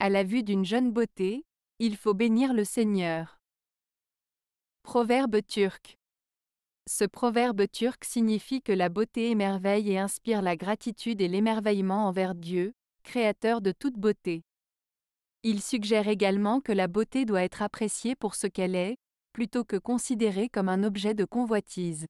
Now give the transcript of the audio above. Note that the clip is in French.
À la vue d'une jeune beauté, il faut bénir le Seigneur. Proverbe turc. Ce proverbe turc signifie que la beauté émerveille et inspire la gratitude et l'émerveillement envers Dieu, créateur de toute beauté. Il suggère également que la beauté doit être appréciée pour ce qu'elle est, plutôt que considérée comme un objet de convoitise.